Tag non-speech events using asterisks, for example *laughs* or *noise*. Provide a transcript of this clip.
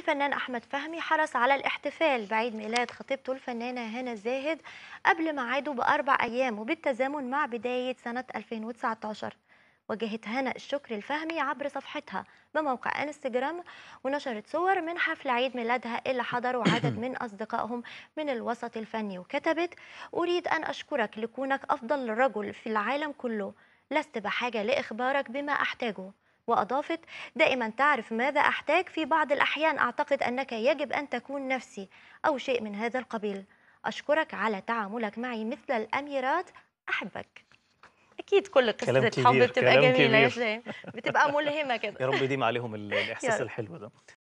والفنان أحمد فهمي حرص على الاحتفال بعيد ميلاد خطيبته الفنانة هنا زاهد قبل ميعاده بأربع أيام وبالتزامن مع بداية سنة 2019 وجهت هنا الشكر الفهمي عبر صفحتها بموقع انستجرام ونشرت صور من حفل عيد ميلادها اللي حضره *coughs* عدد من أصدقائهم من الوسط الفني وكتبت أريد أن أشكرك لكونك أفضل رجل في العالم كله لست بحاجة لإخبارك بما أحتاجه وأضافت دائما تعرف ماذا أحتاج في بعض الأحيان أعتقد أنك يجب أن تكون نفسي أو شيء من هذا القبيل أشكرك على تعاملك معي مثل الأميرات أحبك اكيد كل قصه حب بتبقى جميله يا بتبقى ملهمه كده *laughs* يا رب يديم عليهم الاحساس الحلو ده